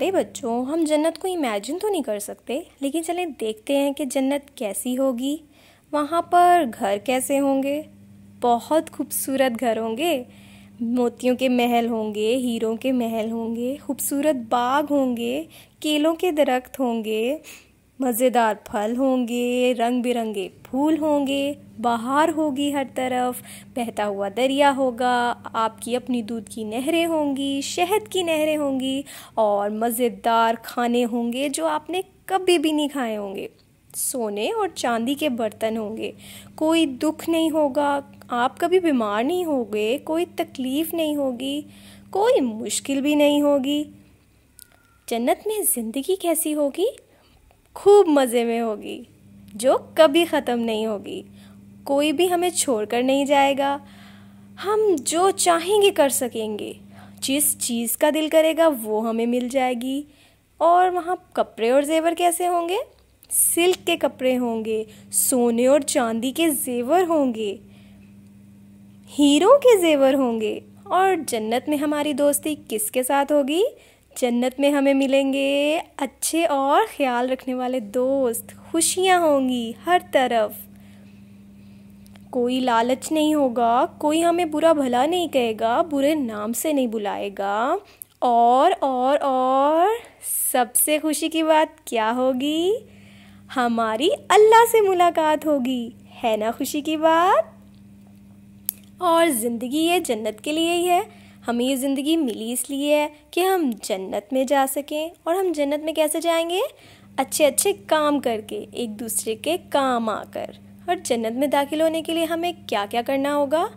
प्यारे बच्चों हम जन्नत को इमेजिन तो नहीं कर सकते लेकिन चलें देखते हैं कि जन्नत कैसी होगी वहाँ पर घर कैसे होंगे बहुत खूबसूरत घर होंगे मोतियों के महल होंगे हीरों के महल होंगे खूबसूरत बाग होंगे केलों के दरख्त होंगे मज़ेदार फल होंगे रंग बिरंगे फूल होंगे बहार होगी हर तरफ बहता हुआ दरिया होगा आपकी अपनी दूध की नहरें होंगी शहद की नहरें होंगी और मज़ेदार खाने होंगे जो आपने कभी भी नहीं खाए होंगे सोने और चांदी के बर्तन होंगे कोई दुख नहीं होगा आप कभी बीमार नहीं होंगे कोई तकलीफ़ नहीं होगी कोई मुश्किल भी नहीं होगी जन्नत में ज़िंदगी कैसी होगी खूब मज़े में होगी जो कभी ख़त्म नहीं होगी कोई भी हमें छोड़कर नहीं जाएगा हम जो चाहेंगे कर सकेंगे जिस चीज़ का दिल करेगा वो हमें मिल जाएगी और वहाँ कपड़े और जेवर कैसे होंगे सिल्क के कपड़े होंगे सोने और चांदी के जेवर होंगे हीरों के जेवर होंगे और जन्नत में हमारी दोस्ती किसके साथ होगी जन्नत में हमें मिलेंगे अच्छे और ख्याल रखने वाले दोस्त खुशियाँ होंगी हर तरफ कोई लालच नहीं होगा कोई हमें बुरा भला नहीं कहेगा बुरे नाम से नहीं बुलाएगा और और और सबसे खुशी की बात क्या होगी हमारी अल्लाह से मुलाकात होगी है ना खुशी की बात और ज़िंदगी ये जन्नत के लिए ही है हमें ये ज़िंदगी मिली इसलिए है कि हम जन्नत में जा सकें और हम जन्नत में कैसे जाएंगे अच्छे अच्छे काम करके एक दूसरे के काम आकर और जन्नत में दाखिल होने के लिए हमें क्या क्या करना होगा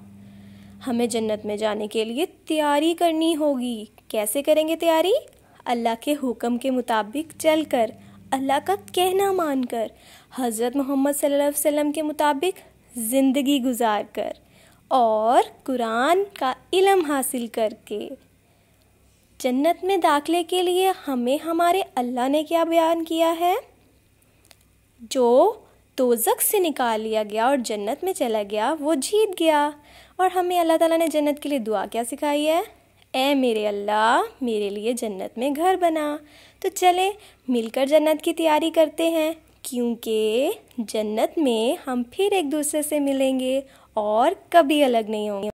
हमें जन्नत में जाने के लिए तैयारी करनी होगी कैसे करेंगे तैयारी अल्लाह के हुक्म के मुताबिक चल कर अल्लाह का कहना मानकर हज़रत मोहम्मद सल्लल्लाहु अलैहि वसल्लम के मुताबिक ज़िंदगी गुजार कर और कुरान का इलम हासिल करके जन्नत में दाखले के लिए हमें हमारे अल्लाह ने क्या बयान किया है जो तोजक से निकाल लिया गया और जन्नत में चला गया वो जीत गया और हमें अल्लाह ताला ने जन्नत के लिए दुआ क्या सिखाई है ए मेरे अल्लाह मेरे लिए जन्नत में घर बना तो चले मिलकर जन्नत की तैयारी करते हैं क्योंकि जन्नत में हम फिर एक दूसरे से मिलेंगे और कभी अलग नहीं होंगे